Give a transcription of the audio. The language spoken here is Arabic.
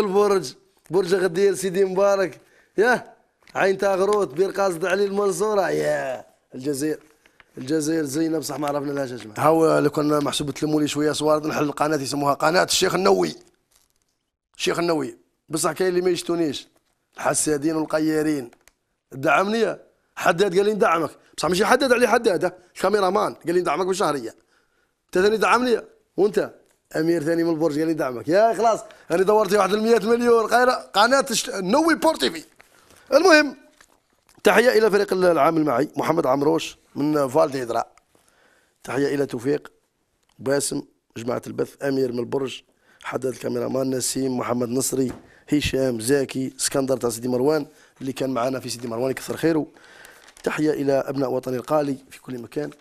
البرج برج غدير سيدي مبارك ياه عين تاغروت بير قاصد علي المنصورة ياه الجزائر الجزائر زينه بصح ما عرفنا لهاش اجمع هاو لو كان محسوب تلموا لي شويه صوارد نحل القناه يسموها قناه الشيخ النووي الشيخ النووي بصح كاين اللي ما يشتونيش الحسادين والقيارين دعمني حداد قال لي ندعمك بصح ماشي حداد علي حداد مان قال لي ندعمك بالشهريه انت ثاني دعمني وانت امير ثاني من البرج قال لي دعمك يا خلاص انا دورت واحد ال 100 مليون قناه نوي بور تي في المهم تحيه الى فريق العامل معي محمد عمروش من فالدي هيدرا تحيه الى توفيق باسم جماعه البث امير من البرج حدد الكاميرامان نسيم محمد نصري هشام زاكي اسكندر تاع سيدي مروان اللي كان معنا في سيدي مروان يكثر خيره تحيه الى ابناء وطني القالي في كل مكان